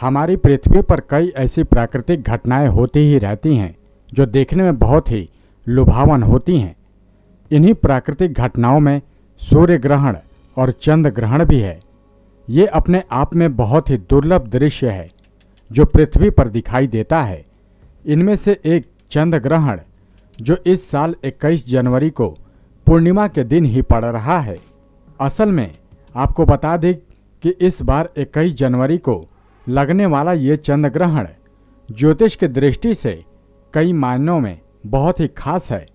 हमारी पृथ्वी पर कई ऐसी प्राकृतिक घटनाएं होती ही रहती हैं जो देखने में बहुत ही लुभावन होती हैं इन्हीं प्राकृतिक घटनाओं में सूर्य ग्रहण और चंद्र ग्रहण भी है ये अपने आप में बहुत ही दुर्लभ दृश्य है जो पृथ्वी पर दिखाई देता है इनमें से एक चंद्र ग्रहण जो इस साल 21 जनवरी को पूर्णिमा के दिन ही पड़ रहा है असल में आपको बता दें कि इस बार 21 जनवरी को लगने वाला ये चंद्र ग्रहण ज्योतिष की दृष्टि से कई मायनों में बहुत ही खास है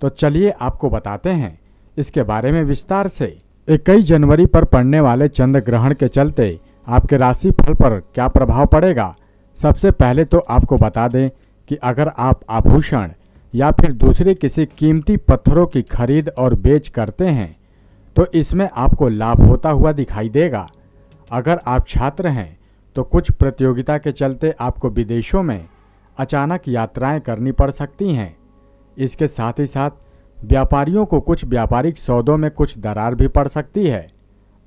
तो चलिए आपको बताते हैं इसके बारे में विस्तार से इक्कीस जनवरी पर पड़ने वाले चंद्र ग्रहण के चलते आपके राशि फल पर क्या प्रभाव पड़ेगा सबसे पहले तो आपको बता दें कि अगर आप आभूषण या फिर दूसरे किसी कीमती पत्थरों की खरीद और बेच करते हैं तो इसमें आपको लाभ होता हुआ दिखाई देगा अगर आप छात्र हैं तो कुछ प्रतियोगिता के चलते आपको विदेशों में अचानक यात्राएं करनी पड़ सकती हैं इसके साथ ही साथ व्यापारियों को कुछ व्यापारिक सौदों में कुछ दरार भी पड़ सकती है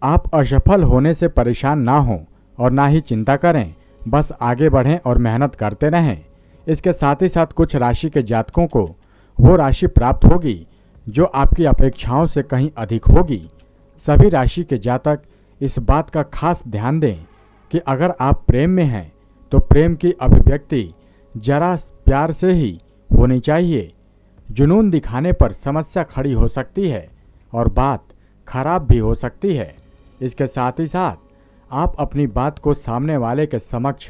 आप असफल होने से परेशान ना हों और ना ही चिंता करें बस आगे बढ़ें और मेहनत करते रहें इसके साथ ही साथ कुछ राशि के जातकों को वो राशि प्राप्त होगी जो आपकी अपेक्षाओं से कहीं अधिक होगी सभी राशि के जातक इस बात का खास ध्यान दें कि अगर आप प्रेम में हैं तो प्रेम की अभिव्यक्ति जरा प्यार से ही होनी चाहिए जुनून दिखाने पर समस्या खड़ी हो सकती है और बात खराब भी हो सकती है इसके साथ ही साथ आप अपनी बात को सामने वाले के समक्ष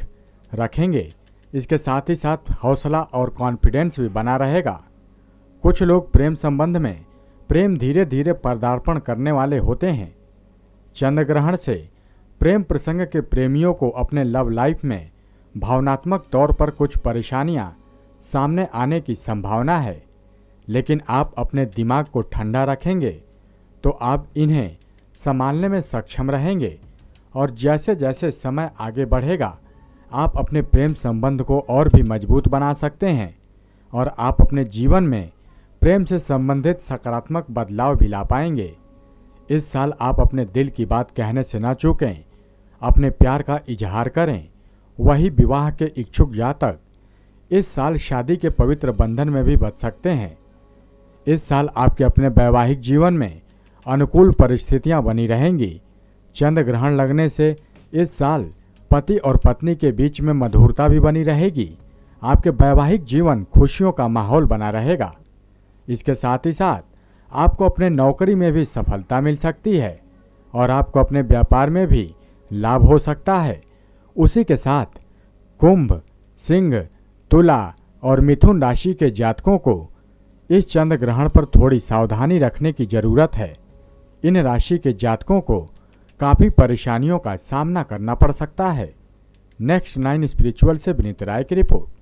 रखेंगे इसके साथ ही साथ हौसला और कॉन्फिडेंस भी बना रहेगा कुछ लोग प्रेम संबंध में प्रेम धीरे धीरे पदार्पण करने वाले होते हैं चंद्र ग्रहण से प्रेम प्रसंग के प्रेमियों को अपने लव लाइफ में भावनात्मक तौर पर कुछ परेशानियां सामने आने की संभावना है लेकिन आप अपने दिमाग को ठंडा रखेंगे तो आप इन्हें संभालने में सक्षम रहेंगे और जैसे जैसे समय आगे बढ़ेगा आप अपने प्रेम संबंध को और भी मजबूत बना सकते हैं और आप अपने जीवन में प्रेम से संबंधित सकारात्मक बदलाव भी ला पाएंगे इस साल आप अपने दिल की बात कहने से ना चूकें अपने प्यार का इजहार करें वही विवाह के इच्छुक जातक इस साल शादी के पवित्र बंधन में भी बच सकते हैं इस साल आपके अपने वैवाहिक जीवन में अनुकूल परिस्थितियां बनी रहेंगी चंद्र ग्रहण लगने से इस साल पति और पत्नी के बीच में मधुरता भी बनी रहेगी आपके वैवाहिक जीवन खुशियों का माहौल बना रहेगा इसके साथ ही साथ आपको अपने नौकरी में भी सफलता मिल सकती है और आपको अपने व्यापार में भी लाभ हो सकता है उसी के साथ कुंभ सिंह तुला और मिथुन राशि के जातकों को इस चंद्र ग्रहण पर थोड़ी सावधानी रखने की जरूरत है इन राशि के जातकों को काफ़ी परेशानियों का सामना करना पड़ सकता है नेक्स्ट नाइन स्पिरिचुअल से विनीत राय की रिपोर्ट